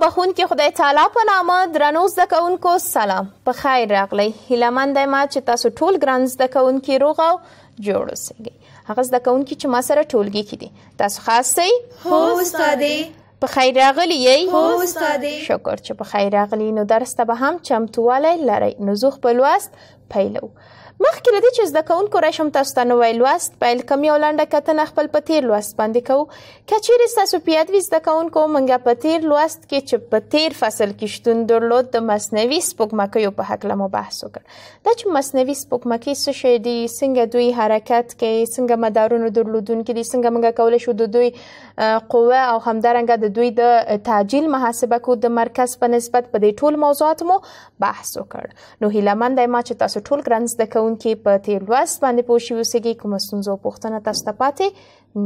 بخون کې خدای تعالی په نامه درنو زکونکو سلام په خیر راغلی هیله مند ما چې تاسو ټول ګران زکونکو روغ او جوړ اوسئ هغه زکونکو چې ما سره ټولګي کې دي تاسو خاصي هو استادې په خیر راغلی یې هو استادې شکر چې په خیر راغلی نو درس ته به هم چمتوالی لرئ نو زه خپل واست پیلو مخکې له دې چې زده کوونکو راشم تاسو ته نوی لوست پیل کوم یو لنډه کتنه خپل په تیر لوست باندې کوو که چیرې ستاسو په یاد وي زده کوونکو موږ په تیر لوست کې چې په تیر فصل کې شتون درلود د مصنوي سپوږمکیو په هکله مو بحث وکړ دا چې مصنوي سپوږمکۍ څه شی دي څنګه دوی حرکت کوي څنګه مدارونه درلودونکي دي څنګه موږ کولی شو د دوی قوه او همدارنګه د دوی د تعجیل محاسبه کو د مرکز په نسبت په دې ټول موضوعات مو بحث وکړ نو هیلمند ما چې تاسو ټول ګرانز د کوونکې په تیر لوست باندې پوه شئ اوسئ کوم ستونزو پوښتنه تاسو ته پاتې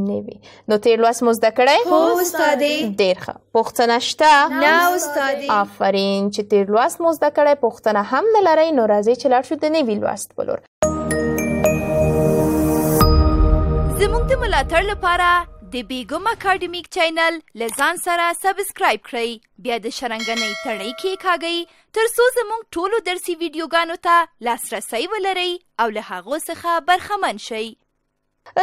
نه وي نو تیر لوست مو زده کړی هو استاد ډیر ښه پوښتنه شته نه استاد آفرین چې تیر لوست مو زده کړی پوښتنه هم نه لرئ نو راځي چې لاړ شو د نوي لوست بلور زموږ د ملاتړ لپاره د بیګم اکیډمیک چینل لزان سره سبسکرایب کړئ بیا د شرنګنۍ تڼۍ کې کاږئ تر څو زموږ ټولو درسي ویډیوګانو ته لاسرسی ولرئ او له هغو څخه برخمن شئ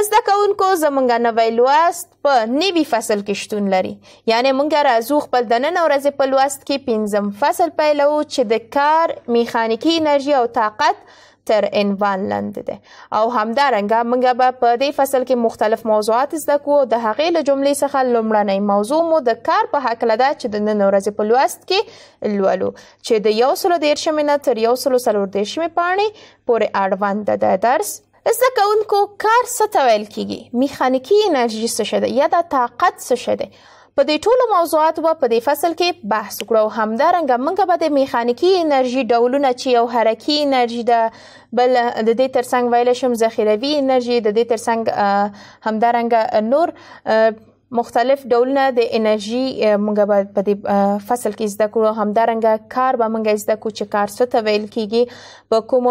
زده کوونکو زمونږ نوی لوست په نوي فصل کې شتون لري یعنی مونږ راځو خپل د نن ورځې په لوست کې پنځم فصل پیلو چې د کار میخانیکی انرژي او طاقت تر عنوان لاندې ده او همدارنګه موږ به په دې فصل کې مختلف موضوعات زده کو د هغې له جملې څخه لومړنۍ موضوع مو د کار په هکله ده چې د نن ورځې په لوست کې لولو چې د یو سل دیرشمې نه تر یو سل څلور دیرشمې پاڼې پورې اړوند ده درس زده کوونکو کار څه ته ویل کیږي میخانیکي انرژي څه شته یا د طاقت څه شته په دې ټولو موضوعاتو په دې فصل کې بحث وکړو او همدارنګه موږ به د میخانیکی انرژي ډولونه چې یو حرکي انرژي ده بل د دې ترڅنګ ویل شم ذخیروي انرژي د دې ترڅنګ همدارنګه نور مختلف ډولونه د انرژي مونږ به په دې فصل کې زده کړو همدارنګه کار به مونږ زده کو چې کار څه ته ویل کیږي په کوم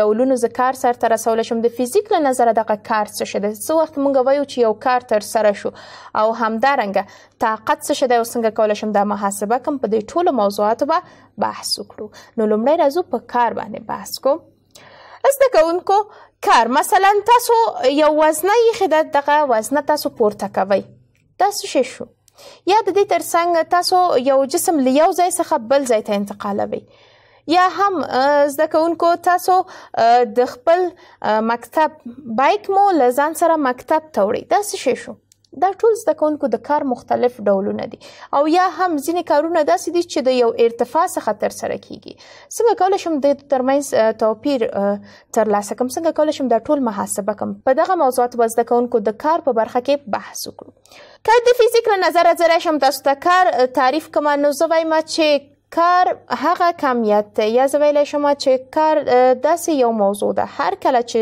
ډولونو ز کار سره تر سوال شم د فزیک له نظر دغه کار څه شته څو وخت مونږ وایو چې یو کار تر سره شو او همدارنګه طاقت څه شته او څنګه کول شم د محاسبه کوم په دې ټولو موضوعاتو به بحث وکړو نو لومړی راځو په کار باندې بحث کوم زده کوونکو کار مثلا تاسو یو وزنه یې خدای دغه وزنه تاسو پورته کوئ دا څه شو یا د دې ترڅنګ تاسو یو جسم له یو ځای څخه بل ځای ته انتقالوي یا هم زده کوونکو تاسو د خپل مکتب بایک مو لزان سره مکتب ته وړي دا څه شو دا ټول زده کوونکو د کار مختلف ډولونه دي او یا هم ځینې کارونه داسې دي چې د یو ارتفاع څخه تر سره کیږي څنګه کولای شم د ترمنځ توپیر تر لاسه کم څنګه کولای شم دا ټول محاسبه کم په دغه موضوعات به زده کوونکو د کار په برخه کې بحث وکړو که د فزیک له نظره زه راشم تاسو ته کار تعریف کړم نو زه وایم چې کار هغه کمیت دی یا زه ویلی شم چې کار داسې یو موضوع ده هر کله چې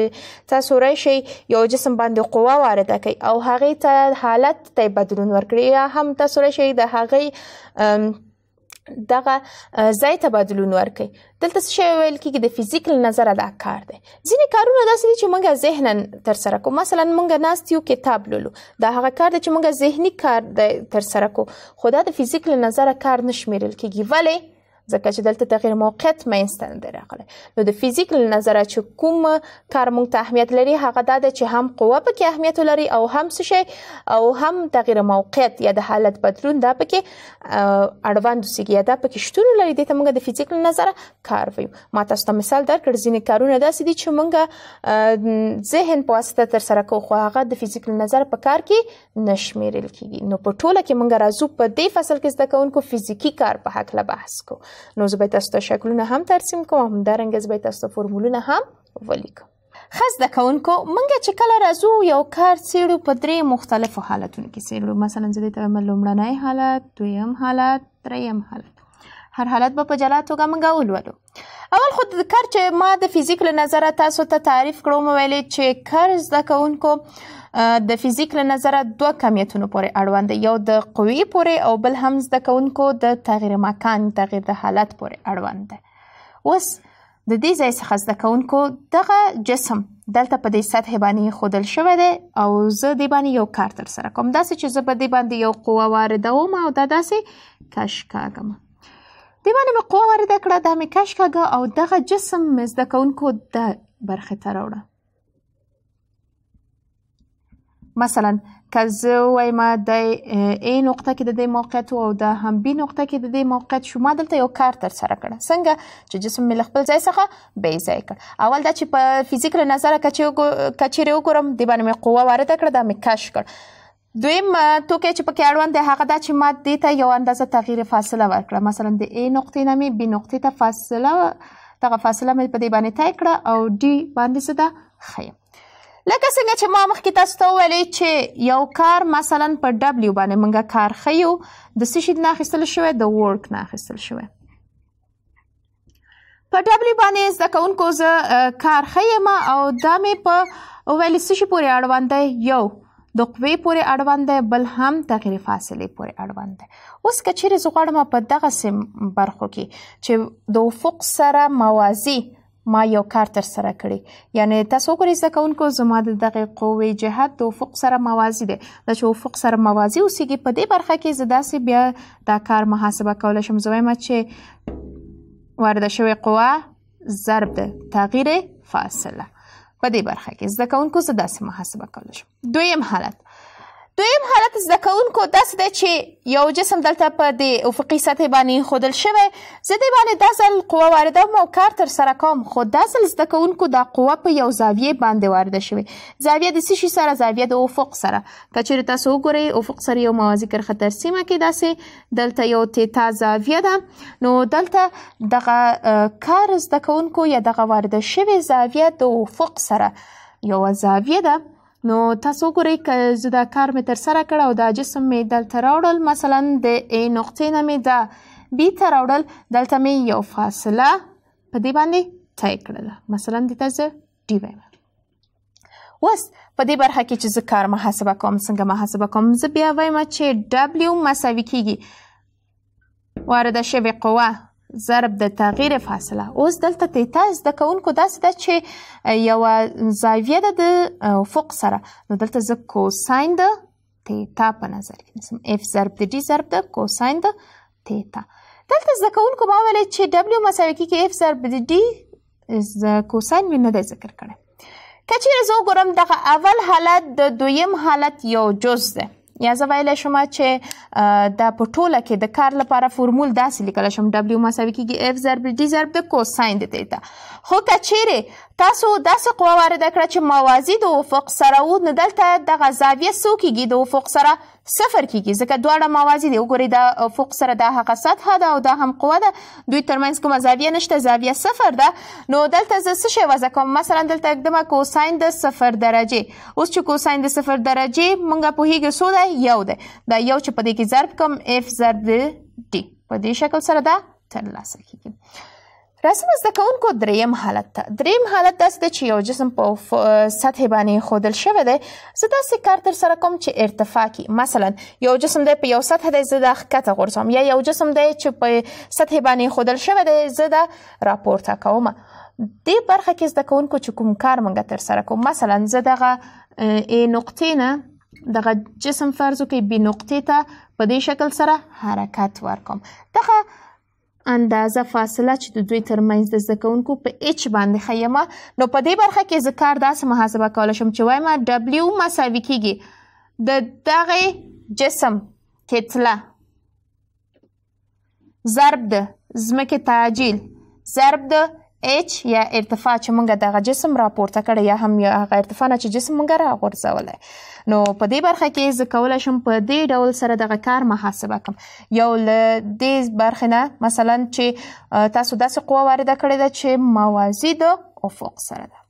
تاسو راشئ یو جسم باندې قوه وارده کوي او هغې ته حالت ته بدلون ورکړي یا هم تاسو راشئ د هغې دغه ځای ته بدلون ورکړي دلته څه شی ویل کېږي د فزیک له نظره دا کار دی ځینې کارونه داسې دي چې موږ ذهنن تر سره کوو مثلا موږ ناست یو کتاب لولو دا هغه کار دی چې موږ ذهني کار تر سره کوو خو دا د فزیک له نظره کار نشمیرل کېږي ولې ځکه چې دلته تغیر موقعیت مینځته نه دی راغلی نو د فزیک له نظره چې کوم کار موږ ته اهمیت لري هغه دا ده چې هم قوه پکې اهمیت لري او هم څه شی او هم تغیر موقعیت یا د حالت بدلون دا پکې اړوند سیګیا دا پکې شتون لري د ته موږ د فزیک له نظره کار وایو ما تاسو ته مثال درکړ ځینې کارونه داسې دي چې موږ ذهن په واسطه تر سره کوو خو هغه د فزیک له نظره په کار کې نشمیرل کیږي نو په ټوله کې موږ راځو په دې فصل کې زده کوونکو فزیکی کار په حق له بحث کوو نو زه به تاسو ته شکلونه هم ترسیم کوم همدارنګه زه به تاسو ته فرمولونه هم ولیکم خاص د کونکو مونږ چې کله راځو یو کار سیړو په درې مختلفو حالتونو کې سیړو مثلا زه دې ته لومړنی حالت دویم حالت دریم حالت هر حالت به په جلا توګه مونږ ولولو اول خو د کار چې ما د فزیک له نظره تاسو ته تعریف کړو مې ویلې چې کار زده کوونکو د فزیک له نظره دوه کمیتونو پورې اړوند دی یو د قوی پورې او بل هم زده کوونکو د تغیر مکان تغیر د حالت پورې اړوند دی اوس د دې ځای څخه زده کوونکو دغه جسم دلته په دې سطح باندې خودل شوی دی او زه دې باندې یو کار تر سره کوم داسې چې زه په دې باندې یو قوه واردوم او دا داسې کش کاږم دې باندې مې قوه وارده کړه دا مې کش کاږه او دغه جسم مې زده کوونکو د برخې ته راوړه مثلا که زه وایم د ای نقطه کې د دې موقعیت او د هم بي نقطه کې د دې موقعیت شما دلته یو کار تر سره کړه څنګه چې جسم مل خپل ځای څخه به ځای کړ اول دا چې په فزیک له نظر کچې وګورم د باندې مې قوه وارده کړه دا مې کش کړ دویم توکي چې په کې اړوند دی هغه دا چې ما دې ته یو اندازه تغییر فاصله ورکړه مثلا د ای نقطې نه مې بي نقطې ته فاصله دغه فاصله مې په دې باندې تای کړه او ډي باندې څه ده خیم لکه څنګه چې ما مخکې تاسو ته ویلې چې یو کار مثلا په W باندې موږ کار خیو د څه شي نه اخیستل شوی د ورک نه اخیستل شوی په W باندې زده کوونکو زه کار خیم او دا مې په ویلې څه شي پورې اړوند دی یو د قوې پورې اړوند دی بل هم تغیر فاصلې پورې اړوند دی اوس کچېره زغړم په دغه سم برخو کې چې د افق سره موازی ما یو کار تر سره کړی یعنی تاسو وګورئ زده کوونکو زما د دغه قوې جهت د افق سره موازی دی دا چې افق سره موازی اوسیږي په دې برخه کې زه داسې بیا دا کار محاسبه کولی شم زه وایم چې وارده شوې قوه ضرب د تغییر فاصله په دې برخه کې زده کوونکو زه داسې محاسبه کولی شم دویم حالت دویم حالت زده کوونکو داسې دی چې یو جسم دلته په د افقي سطحې باندې ښودل شوی زه دې باندې دا ځل قوه واردوم او کار ترسره کوم خو دا ځل زده کوونکو دا قوه په یو زاویې باندې وارده شوې زاویه د څه شي سره زاویه د افق سره که چیرې تاسو وګورئ افق سره یو موازي کرښه ترسیمه کې داسې دلته یو تیتا زاویه ده نو دلته دغه کار زده کوونکو یا دغه وارده شوې زاویه د افق سره یوه زاویه ده نو تاسو وګورئ که زه دا کار مې ترسره کړ او دا جسم مې دلته راوړل مثلا د ا نقطې نه مې دا بي ته راوړل دلته مې یو فاصله په دې باندې طی کړله مثلا دې ته زه ډي وایم اوس په دې برخه کې چې زه کار محاسبه کوم څنګه محاسبه کوم زه بیا وایم چې W مساوي کیږي وارده شوې قوه ضرب د تغییر فاصله اوس دلته تیتا زده کوونکو داسې ده چې یوه زاویه ده د افق سره نو دلته زه کوساین د تیتا په نظر کې نیسم اف ضرب د ډي ضرب د کوساین د تیتا دلته زده کوونکو ما ویلی چې ډبلیو مساوي کېږي اف ضرب د ډي کوساین مې نه دی ذکر کړی که چیرې زه وګورم دغه اول حالت د دویم حالت یو جز دی یا زه ویلی شم چې دا په ټوله کې د کار لپاره فورمول داسې لیکلی شم w مساوي کیږي f ضرب d ضرب د کوساین د تیتا خو که چیرې تاسو داسې قوه وارده کړه چې موازی د افق سره و نو دلته دغه زاویه څو کېږي د افق سره صفر کېږي ځکه دواړه موازی دي وګورئ د افق سره دا هغه سطحه ده او دا هم قوه ده دوی ترمنځ کومه زاویه نشته زاویه صفر ده نو دلته زه څه شی وضع کوم مثلا دلته اقدمه کوساین د صفر درجې اوس چې کوساین د صفر درجې مونږ پوهیږو څو ده یو ده دا یو چې په دې کې ضرب کوم اف ضرب د ټي په دې شکل سره دا ترلاسه کېږي رسم زده کوونکو دریم حالت ته دریم حالت داسې ده چې یو جسم په سطحې باندې ښودل شوی دی زه داسې کار ترسره کوم چې ارتفاع کی مثلا یو جسم دی په یو سطح دی زه دا ښکته غورځوم یا یو جسم دی چې په سطحې باندې ښودل شوی دی زه دا راپورته کوم دې برخه کې زده کوونکو چې کوم کار مونږ ترسره کوو مثلا زه دغه ا نقطې نه دغه جسم فرض وکړئ بې نقطې ته په دې شکل سره حرکت ورکوم دغه اندازه فاصله چې د دوی ترمنځ د زده کوونکو په اچ باندې خیمه نو په دې برخه کې زه کار داسې محاسبه کولی شم چې وایم ډبلیو مساوي کیږي د دغه جسم کتله ضرب د ځمکې تعجیل ضرب د اچ یا ارتفاع چې موږ دغه جسم راپورته کړ یا هم هغه ارتفاع چې جسم موږ راغورځولای نو په دې برخه کې زه کولای شم په دې ډول سره دغه کار محاسبه کړم یو له دې برخه نه مثلا چې تاسو داسې قوه وارده کړې ده چې موازی د افق سره ده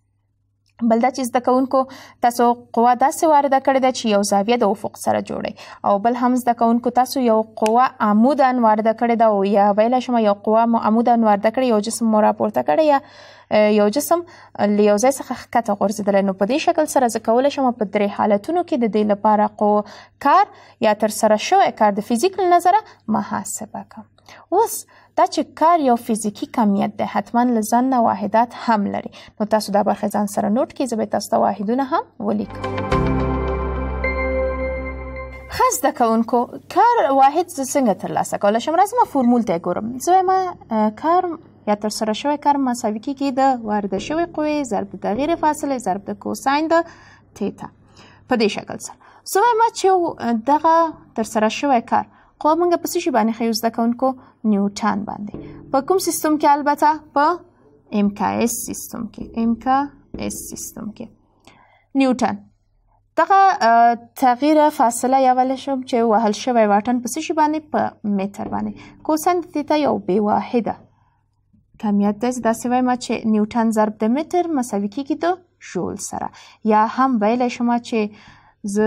بل دا چې زده کوونکو تاسو قوه داسې وارده کړې ده چې یو زاویه د افق سره جوړي او بل هم زده کوونکو تاسو یو قوه عمودان وارده کړې ده او یا ویل شم یو قوه عمودان وارده کړې یو جسم مو راپورته کړی یا یو جسم له یو ځای څخه ښکته غورځېدلی نو په دې شکل سره زه کولی شم په درې حالتونو کې د دې لپاره قوه کار یا ترسره شوی کار د فزیک له نظره محاسبه کړم اوس دا چې کار یو فزیکی کمیت دی حتما لزن نه واحدات هم لري نو تاسو دا برخه ځان سره نوٹ کړئ زه به تاسو ته واحدونه هم ولیکم خاص د کونکو کار واحد څنګه ترلاسه کولای شم راځم فورمول ته ګورم زه ما کار یا تر سره شوی کار مساوي کیږي د وارد شوی قوې ضرب د غیر فاصله ضرب د کوساین د تیتا په دې شکل سره زه ما چې دغه تر سره شوی کار خو موږ په څه شي باندې خیو زده کوونکو نیوټن باندې په کوم سیستم کې البته په ام کا اس سیستم کې ام کا اس سیستم کې نیوټن دغه تغییر فاصله یا ول شم چې وهل شوی واټن په څه شي باندې په متر باندې کوسن تیتا یو بی واحده کمیت ده چې داسې وایم چې نیوټن ضرب د متر مساوي کیږي د جول سره یا هم ویلی شم چې زه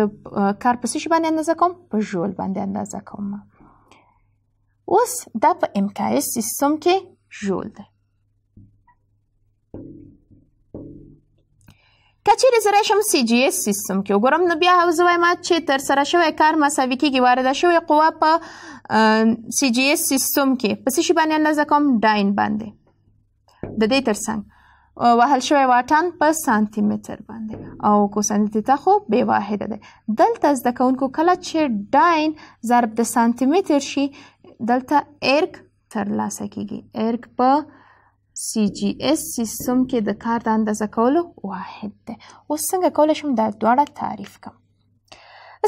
کار په څه باندې اندازه کوم په جول باندې اندازه کوم اوس دا په ام کی اس سیستم کې جول دی کچېرې زه راشم سی جی اس سیستم کې وګورم نو بیا زه وایم چې ترسره شوی کار مساوي کېږي وارده شوې قوه په سی جی اس سیستم کې په څه شي باندې اندازه کوم ډاین باندې د دې ترڅنګ وهل شوی واټن په سانتي متر باندې او کوسین تیتا خو بې واحده ده دلته زده کوونکو کله چې ډاین ضرب د سانتي متر شي دلته ارک ترلاسه کیږي ارک په سی جی اس سیستم کې د کار د اندازه کولو واحد ده اوس څنګه کولی شم دا دواړه تعریف کړم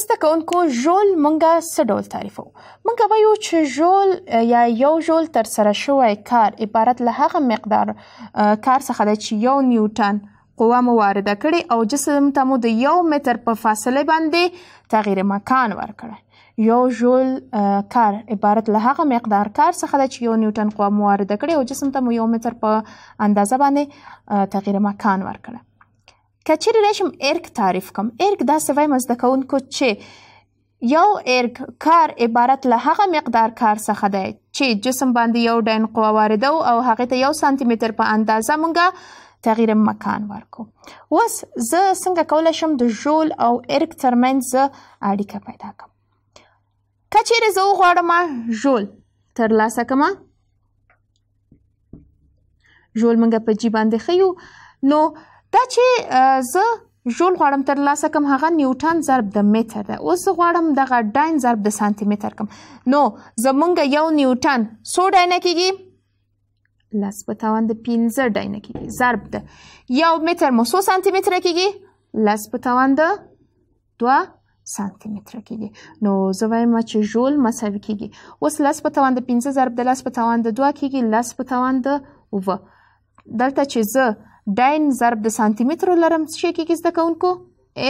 زده کوونکو ژول مونږه څه ډول تعریفو مونږه وایو چې ژول یا یو ژول تر سره شوی کار عبارت له هغه مقدار کار څخه دی چې یو نیوټن قوه مو وارده کړې او جسم ته مو د یو متر په فاصله باندې تغیر مکان ورکړی یو ژول کار عبارت له هغه مقدار کار څخه دی چې یو نیوټن قوه مو وارده کړې او جسم ته مو یو متر په اندازه باندې تغیر مکان ورکړی کچیر راشم ارګ تعریف کوم ارګ دا سوي مزده کوونکو چې یو ارګ کار عبارت له هغه مقدار کار څخه دی چې جسم باندې یو ډین قوه وارده او هغه ته یو سانتی متر په اندازه مونږه تغییر مکان ورکو وس زه څنګه کولای شم د ژول او ارک ترمنځ اړیکه پیدا کړم کچېرې زه وغواړم ژول ترلاسه کړم ژول موږ په جی باندې ښیو نو دا چې زه ژول غواړم تر لاسه کوم هغه نیوټن ضرب د متر ده اوس زه غواړم دغه ډاین ضرب د سانتي متر کوم نو زمونږ یو نیوټن څو ډاینه کېږي لس په توان د پنځه ډاینه کېږي ضرب ده یو متر مو څو سانتي متره کېږي لس په توان د دوه سانتي متره کېږي نو زه وایم چې ژول مساوي کېږي اوس لس په توان د پنځه ضرب د لس په توان د دوه کېږي لس په توان د اووه دلته چې زه ډاین ضرب د سانتي مترو لرم څه شي کېږي زده کوونکو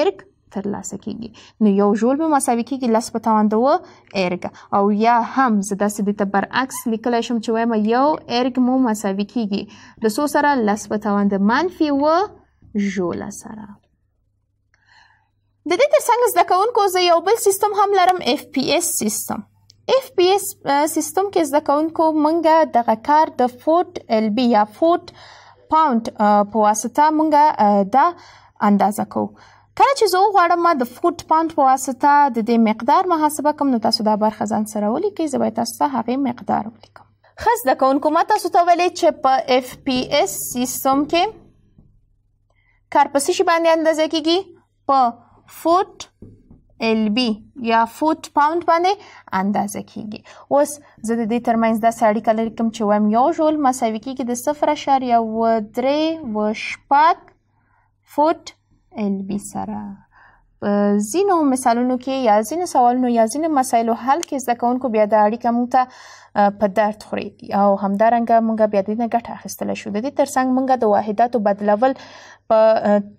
ارګ ترلاسه کېږي نو یو جول به مساوي کېږي لس په توان دوه ارګ او یا هم زه داسې دې ته برعکس لیکلی شم چې وایم یو ارګ مو مساوي کېږي د څو سره لس په توان د منفي اوه ژوله سره د دې ترڅنګ زده کوونکو زه یو بل سیستم هم لرم اف پی ایس سیستم اف پی ایس سیستم کې زده کوونکو مونږ دغه کار د فوټ ال بي یا فوټ پاوند uh, په واسطه مونږه uh, دا اندازه کوو کله چې زه غواړم ما د فوټ پاوند په واسطه د دې مقدار محاسبه کوم نو تاسو دا برخه ځان سره ولیکئ زه به تاسو ته هغه مقدار ولیکم خاص د کونکو ما تاسو ته ویلې چې په اف پی اس سیستم کې کار په څه باندې اندازه کیږي په فوټ LB یا فوت پاوند باندې اندازه کیږي اوس زه د دې ترمنځ داسې اړیکه لري کوم چې وایم یو جول مساوي کیږي د صفر اشاریه و درې و شپږ فوت LB سره ځینو مثالونو کې یا ځینو سوالونو یا ځینو مسایلو حل کې زده کوونکو بیا د اړیکه موږ ته په درد خوري او همدارنګه موږ بیا د نه ګټه اخیستل شو د دې ترڅنګ موږ د واحداتو بدلول په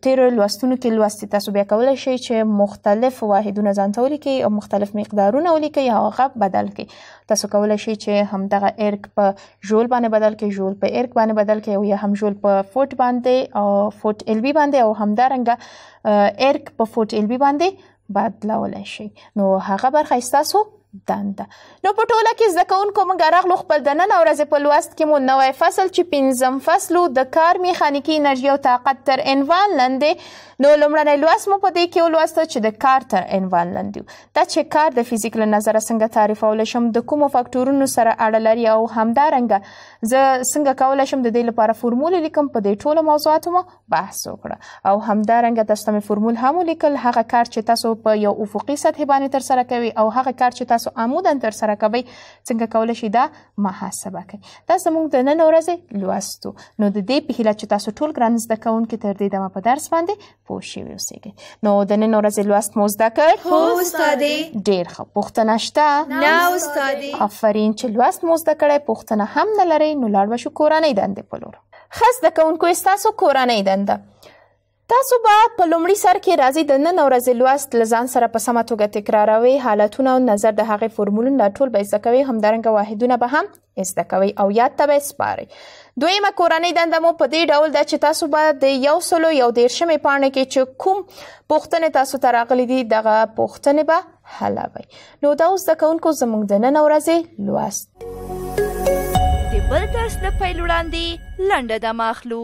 تیر لوستونو کې لوستي تاسو بیا کولای شئ چې مختلف واحدونه ځانته ولیکئ او مختلف مقدارونه ولیکئ او هغه بدل کړئ تاسو کولای شئ چې همدغه ارګ په ژول باندې بدل کړئ ژول په ارګ باندې بدل کړئ او یا هم ژول په فوټ باندې او فوټ ال بي باندې او همدارنګه ارګ په فوټ ال بي باندې بدلولای شئ نو هغه برخه تاسو دنده نو په ټوله کې زده کوونکو موږ راغلو خپل د نن ورځې په لوست کې مو نوی فصل چې پنځم فصل د کار میخانیکی انرژي او طاقت تر عنوان لاندې نو لومړنی لوست مو په دې کې ولوسته چې د کار تر عنوان لاندې دا چې کار د فزیک له نظره څنګه تعریفول شم د کومو فاکتورونو سره اړه لري او همدارنګه زه څنګه کولای شم د دې لپاره فورمول لیکم په دې ټولو موضوعاتو مو بحث وکړه او همدارنګه تاسو ته فورمول هم لیکل هغه کار چې تاسو په یو افقي سطح باندې تر سره کوي او هغه کار چې تاسو تاسو عمودا تر سره کوي څنګه کولای شي دا محاسبه کوي دا زموږ د نن ورځې لوستو نو د دې په هیله چې تاسو ټول ګران زده کوونکي تر دې دمه په درس باندې پوه شوي اوسئ نو د نن ورځې لوست مو زده کړ هو استادې ډیر ښه پوښتنه شته نه استادې آفرین چې لوست مو زده کړی پوښتنه هم نه لري نو لاړ وشو کورنۍ دندې په لور خاص د کوونکو استاسو کورنۍ دنده تاسو به په لومړي سر کې راځي د نن ورځې لوست لزان سره په سمه توګه تکراروي حالتونه او نظر د هغې فورمولونه ټول به زده کوي همدارنګه واحدونه به هم زده کوي او یاد ته به سپاري دویمه کورنۍ دنده مو په دې ډول ده چې تاسو به د یو سلو یو دیرشمې پاڼې کې چې کوم پوښتنې تاسو ته راغلي دي دغه پوښتنې به حلوي نو دا اوس زده کوونکو زموږ د نن ورځې لوست د بل درس د پیل وړاندې لنډه دمه اخلو